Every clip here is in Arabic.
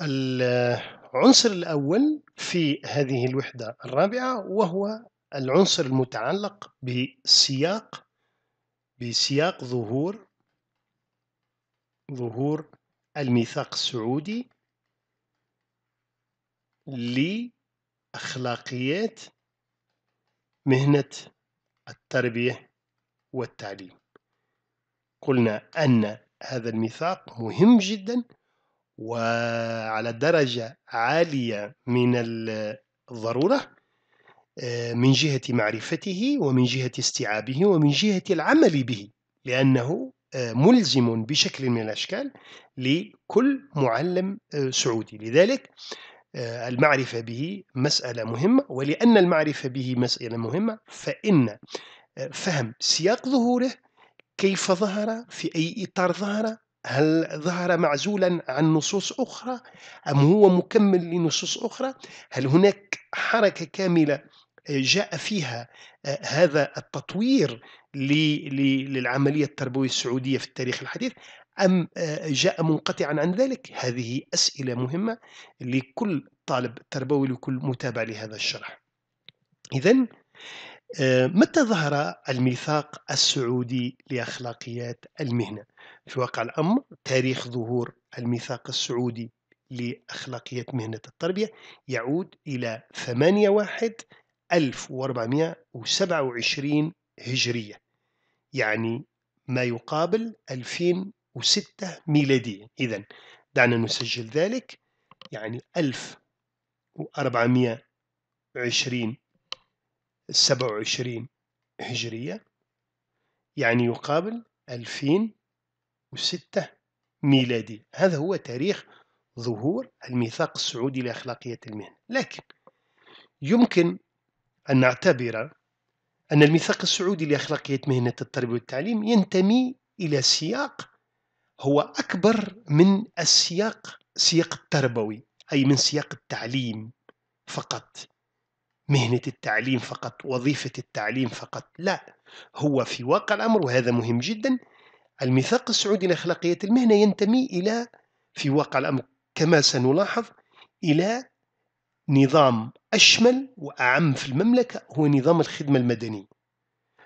العنصر الأول في هذه الوحدة الرابعة وهو العنصر المتعلق بسياق بسياق ظهور ظهور الميثاق السعودي لأخلاقيات مهنة التربية والتعليم قلنا أن هذا الميثاق مهم جدا وعلى درجة عالية من الضرورة آه، من جهة معرفته ومن جهة استيعابه ومن جهة العمل به لأنه آه، ملزم بشكل من الأشكال لكل معلم آه، سعودي لذلك المعرفة به مسألة مهمة ولأن المعرفة به مسألة مهمة فإن فهم سياق ظهوره كيف ظهر في أي إطار ظهر هل ظهر معزولا عن نصوص أخرى أم هو مكمل لنصوص أخرى هل هناك حركة كاملة جاء فيها آه، هذا التطوير للعملية التربوية السعودية في التاريخ الحديث أم آه، جاء منقطعا عن ذلك هذه أسئلة مهمة لكل طالب تربوي لكل متابع لهذا الشرح إذا آه، متى ظهر الميثاق السعودي لأخلاقيات المهنة؟ في واقع الأمر تاريخ ظهور الميثاق السعودي لأخلاقيات مهنة التربية يعود إلى 8 واحد 1427 هجرية يعني ما يقابل 2006 ميلادية إذا دعنا نسجل ذلك يعني 1420 السبعة وعشرين هجرية يعني يقابل ألفين وستة ميلادي هذا هو تاريخ ظهور الميثاق السعودي لأخلاقية المهنة لكن يمكن أن نعتبر أن الميثاق السعودي لأخلاقية مهنة التربية والتعليم ينتمي إلى سياق هو أكبر من السياق سياق التربوي أي من سياق التعليم فقط مهنة التعليم فقط وظيفة التعليم فقط لا هو في واقع الأمر وهذا مهم جدا الميثاق السعودي لأخلاقية المهنة ينتمي إلى في واقع الأمر كما سنلاحظ إلى نظام أشمل وأعم في المملكة هو نظام الخدمة المدنية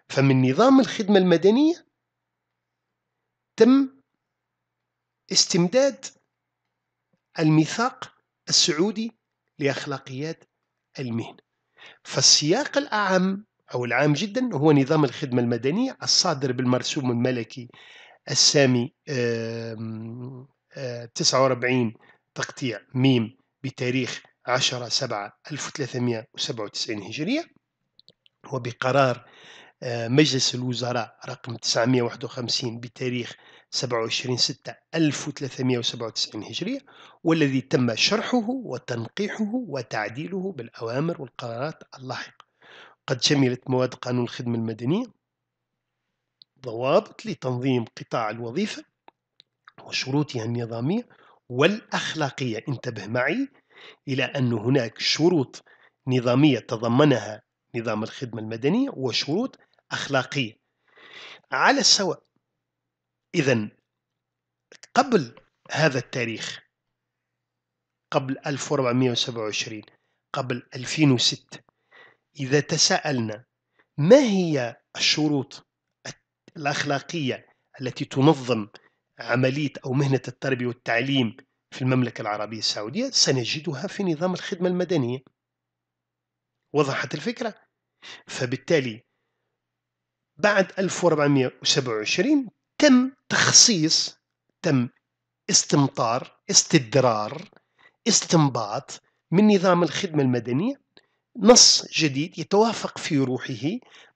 فمن نظام الخدمة المدنية تم استمداد الميثاق السعودي لأخلاقيات المهنة فالسياق الأعم أو العام جدا هو نظام الخدمة المدنية الصادر بالمرسوم الملكي السامي 49 آه، تقطيع ميم بتاريخ 10 7 1397 هجرية وبقرار آه، مجلس الوزراء رقم 951 بتاريخ 27 6 1397 هجرية والذي تم شرحه وتنقيحه وتعديله بالأوامر والقرارات اللاحقة قد شملت مواد قانون الخدمة المدنية ضوابط لتنظيم قطاع الوظيفة وشروطها النظامية والأخلاقية انتبه معي إلى أن هناك شروط نظامية تضمنها نظام الخدمة المدنية وشروط أخلاقية على السواء إذا قبل هذا التاريخ قبل 1427 قبل 2006 إذا تساءلنا ما هي الشروط الأخلاقية التي تنظم عملية أو مهنة التربية والتعليم في المملكة العربية السعودية سنجدها في نظام الخدمة المدنية وضحت الفكرة؟ فبالتالي بعد 1427 تم تخصيص تم استمطار استدرار استنباط من نظام الخدمة المدنية نص جديد يتوافق في روحه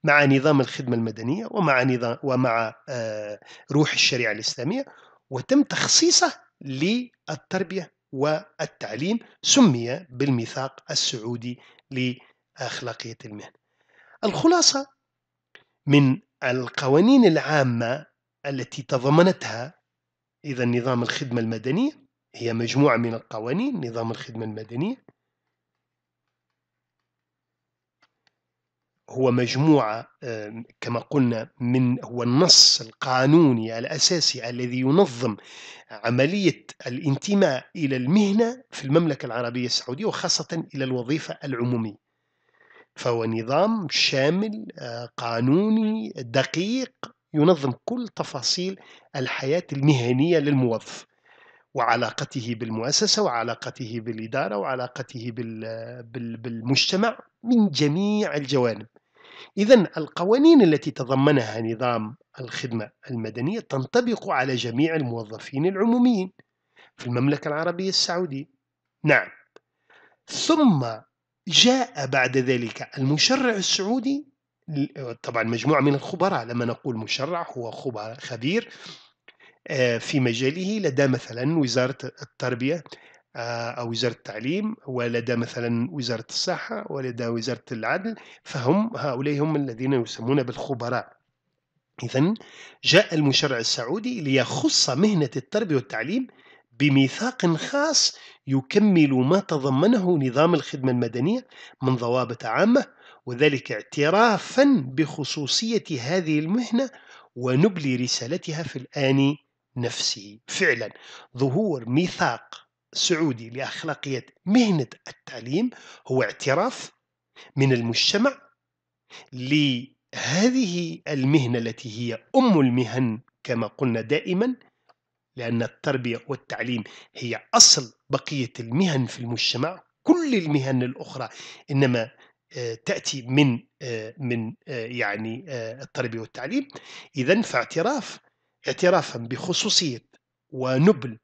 مع نظام الخدمة المدنية ومع نظام ومع آه، روح الشريعة الإسلامية وتم تخصيصه للتربية والتعليم سمي بالميثاق السعودي لأخلاقية المهنة الخلاصة من القوانين العامة التي تضمنتها إذا نظام الخدمة المدنية هي مجموعة من القوانين نظام الخدمة المدنية هو مجموعة آه، كما قلنا من هو النص القانوني الأساسي الذي ينظم عملية الانتماء إلى المهنة في المملكة العربية السعودية وخاصة إلى الوظيفة العمومية فهو نظام شامل آه، قانوني دقيق ينظم كل تفاصيل الحياة المهنية للموظف وعلاقته بالمؤسسة وعلاقته بالإدارة وعلاقته بالمجتمع من جميع الجوانب إذا القوانين التي تضمنها نظام الخدمة المدنية تنطبق على جميع الموظفين العموميين في المملكة العربية السعودية نعم ثم جاء بعد ذلك المشرع السعودي طبعا مجموعة من الخبراء لما نقول مشرع هو خبراء خبير آه، في مجاله لدى مثلا وزارة التربية آه، أو وزارة التعليم ولدى مثلا وزارة الصحة ولدى وزارة العدل فهم هؤلاء هم الذين يسمون بالخبراء إذا جاء المشرع السعودي ليخص مهنة التربية والتعليم بميثاق خاص يكمل ما تضمنه نظام الخدمة المدنية من ضوابط عامة وذلك اعترافا بخصوصية هذه المهنة ونبل رسالتها في الآن نفسه فعلا ظهور ميثاق سعودي لأخلاقية مهنة التعليم هو اعتراف من المجتمع لهذه المهنة التي هي أم المهن كما قلنا دائما لأن التربية والتعليم هي أصل بقية المهن في المجتمع كل المهن الأخرى إنما آه، تأتي من آه، من آه، يعني التربية والتعليم إذا فاعتراف اعترافا بخصوصية ونبل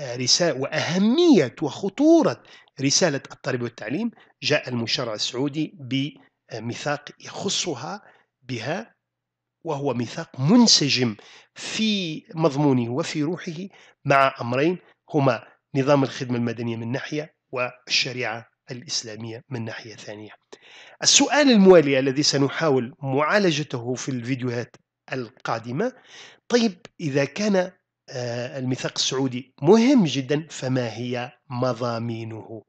رسالة وأهمية وخطورة رسالة التربية والتعليم جاء المشرع السعودي بميثاق يخصها بها وهو ميثاق منسجم في مضمونه وفي روحه مع أمرين هما نظام الخدمة المدنية من ناحية والشريعة الإسلامية من ناحية ثانية السؤال الموالي الذي سنحاول معالجته في الفيديوهات القادمة طيب إذا كان آه، الميثاق السعودي مهم جدا فما هي مضامينه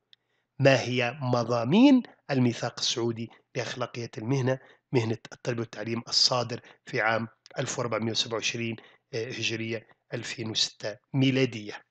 ما هي مضامين الميثاق السعودي لأخلاقية المهنة مهنة التربية والتعليم الصادر في عام 1427 آه، هجرية 2006 ميلادية